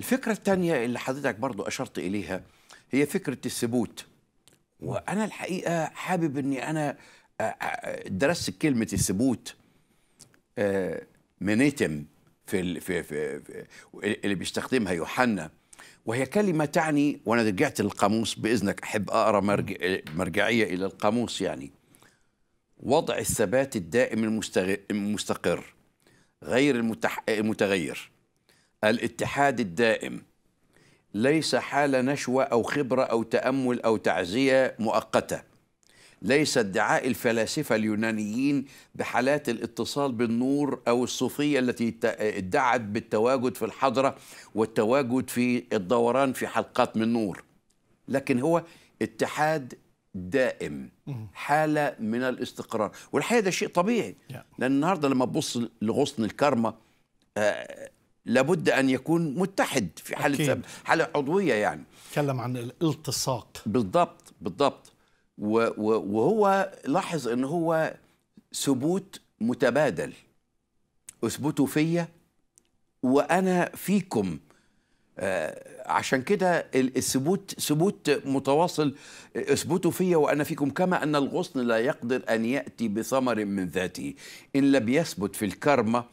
الفكرة الثانية اللي حضرتك برضو أشرت إليها هي فكرة الثبوت وأنا الحقيقة حابب أني أنا درست كلمة الثبوت آه، منيتم في, في, في, اللي بيستخدمها يوحنا وهي كلمة تعني وأنا رجعت للقاموس بإذنك أحب أقرأ مرجعية إلى القاموس يعني وضع الثبات الدائم المستقر غير المتغير الاتحاد الدائم ليس حال نشوة أو خبرة أو تأمل أو تعزية مؤقتة ليس ادعاء الفلاسفة اليونانيين بحالات الاتصال بالنور أو الصوفية التي ادعت بالتواجد في الحضرة والتواجد في الدوران في حلقات من نور لكن هو اتحاد دائم حالة من الاستقرار والحقيقة ده شيء طبيعي لأن النهاردة لما تبص لغصن الكارما آه، لابد ان يكون متحد في حاله أكيد. حاله عضويه يعني تكلم عن الالتصاق بالضبط بالضبط وهو لاحظ ان هو ثبوت متبادل اثبتوا فيا وانا فيكم آه، عشان كده الثبوت ثبوت متواصل اثبتوا فيا وانا فيكم كما ان الغصن لا يقدر ان ياتي بثمر من ذاته ان لم يثبت في الكرمه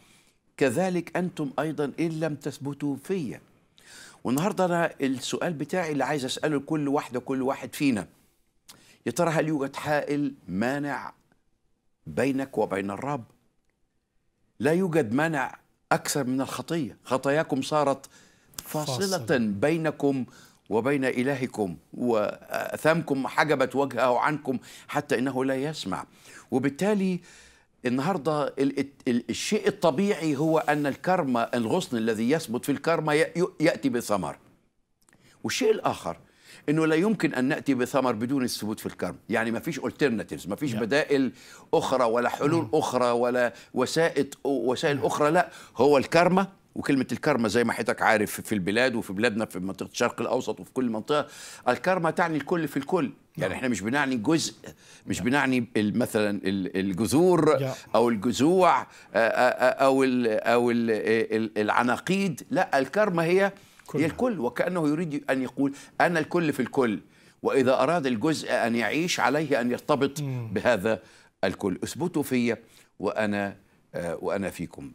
كذلك أنتم أيضا إن لم تثبتوا فيا والنهاردة أنا السؤال بتاعي اللي عايز أسأله لكل واحدة كل واحد فينا يا ترى هل يوجد حائل مانع بينك وبين الرب لا يوجد مانع أكثر من الخطية خطاياكم صارت فاصلة بينكم وبين إلهكم وأثامكم حجبت وجهه عنكم حتى إنه لا يسمع وبالتالي النهارده الشيء الطبيعي هو ان الكرمة الغصن الذي يثبت في الكرمة ياتي بثمر والشيء الاخر انه لا يمكن ان ناتي بثمر بدون الثبوت في الكرم يعني ما فيش الترناتيفز ما فيش نعم. بدائل اخرى ولا حلول نعم. اخرى ولا وسائل وسائل اخرى لا هو الكرمه وكلمه الكرمه زي ما حضرتك عارف في البلاد وفي بلادنا في منطقه الشرق الاوسط وفي كل منطقه الكرمه تعني الكل في الكل يعني نعم. احنا مش بنعني جزء مش نعم. بنعني مثلا الجذور نعم. او الجذوع آه، آه، آه، او الـ او الـ العناقيد لا الكرمه هي هي الكل وكانه يريد ان يقول انا الكل في الكل واذا اراد الجزء ان يعيش عليه ان يرتبط بهذا الكل اثبتوا في وانا وانا فيكم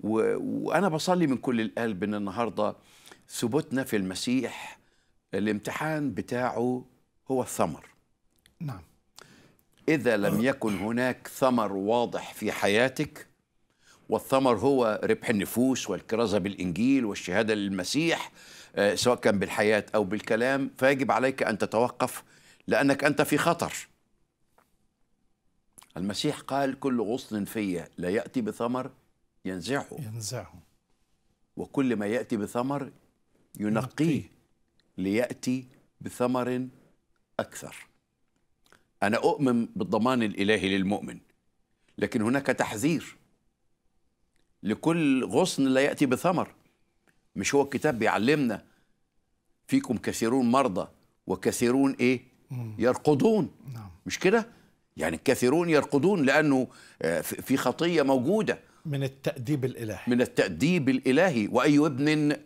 وانا بصلي من كل القلب ان النهارده ثبوتنا في المسيح الامتحان بتاعه هو الثمر نعم اذا لم يكن هناك ثمر واضح في حياتك والثمر هو ربح النفوس والكرازه بالانجيل والشهاده للمسيح آه، سواء كان بالحياه او بالكلام فيجب عليك ان تتوقف لانك انت في خطر المسيح قال كل غصن فيا لا ياتي بثمر ينزعه ينزعه وكل ما يأتي بثمر ينقيه ليأتي بثمر أكثر أنا أؤمن بالضمان الإلهي للمؤمن لكن هناك تحذير لكل غصن لا يأتي بثمر مش هو الكتاب بيعلمنا فيكم كثيرون مرضى وكثيرون إيه يرقدون نعم. مش كده يعني الكثيرون يرقدون لأنه آه، في خطية موجودة من التأديب الإلهي من التأديب الإلهي وأي ابن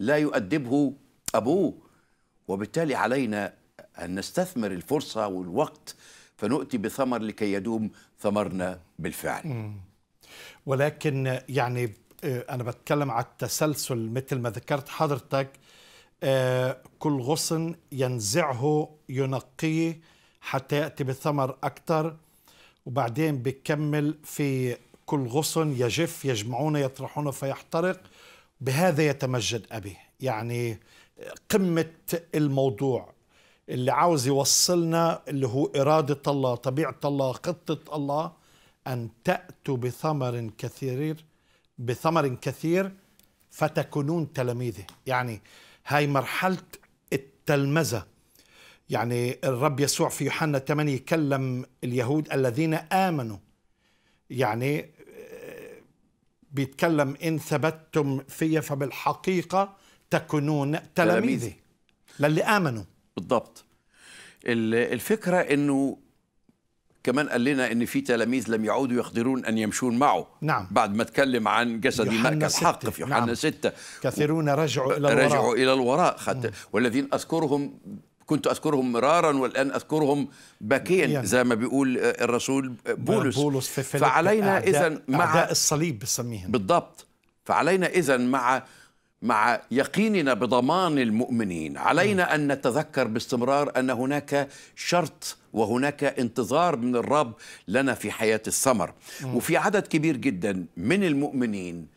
لا يؤدبه أبوه وبالتالي علينا أن نستثمر الفرصة والوقت فنؤتي بثمر لكي يدوم ثمرنا بالفعل ولكن يعني آه، أنا بتكلم على التسلسل مثل ما ذكرت حضرتك آه، كل غصن ينزعه ينقيه حتى يأتي بثمر أكثر وبعدين بيكمل في كل غصن يجف يجمعون يطرحون فيحترق بهذا يتمجد أبي يعني قمة الموضوع اللي عاوز يوصلنا اللي هو إرادة الله طبيعة الله خطة الله أن تأتوا بثمر كثير بثمر كثير فتكونون تلاميذه يعني هاي مرحلة التلمذة يعني الرب يسوع في يوحنا 8 كلم اليهود الذين آمنوا يعني آه، بيتكلم إن ثبتتم في فبالحقيقة تكونون تلاميذي للي آمنوا بالضبط الفكرة أنه كمان قال لنا ان في تلاميذ لم يعودوا يقدرون ان يمشون معه نعم بعد ما اتكلم عن جسد مركز حق في يوحنا نعم. ستة كثيرون رجعوا الى الوراء رجعوا الى الوراء خد والذين اذكرهم كنت أذكرهم مرارا والآن أذكرهم باكيا يعني. زي ما بيقول آه، الرسول بولس, بولس في فعلينا إذا مع أعداء الصليب بسميهم بالضبط فعلينا إذا مع مع يقيننا بضمان المؤمنين علينا م. أن نتذكر باستمرار أن هناك شرط وهناك انتظار من الرب لنا في حياة الثمر م. وفي عدد كبير جدا من المؤمنين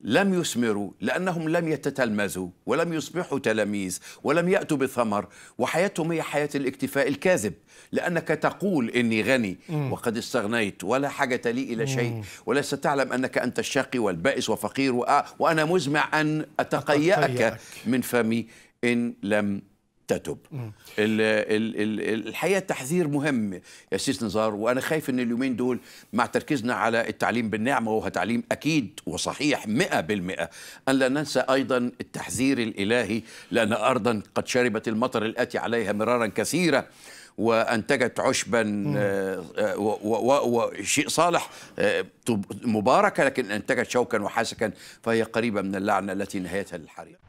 لم يثمروا لأنهم لم يتتلمذوا ولم يصبحوا تلاميذ ولم يأتوا بثمر وحياتهم هي حياة الاكتفاء الكاذب لأنك تقول إني غني وقد استغنيت ولا حاجة لي إلى شيء ولست تعلم أنك أنت الشقي والبائس وفقير وأنا مزمع أن أتقيأك من فمي إن لم تتب الـ الـ الـ الحقيقه التحذير مهم يا سيس نزار وانا خايف ان اليومين دول مع تركيزنا على التعليم بالنعمه وهو تعليم اكيد وصحيح 100% ان لا ننسى ايضا التحذير الالهي لان ارضا قد شربت المطر الاتي عليها مرارا كثيرا وانتجت عشبا آه، آه، وشيء صالح آه، مباركه لكن انتجت شوكا وحسكا فهي قريبه من اللعنه التي نهايتها للحريق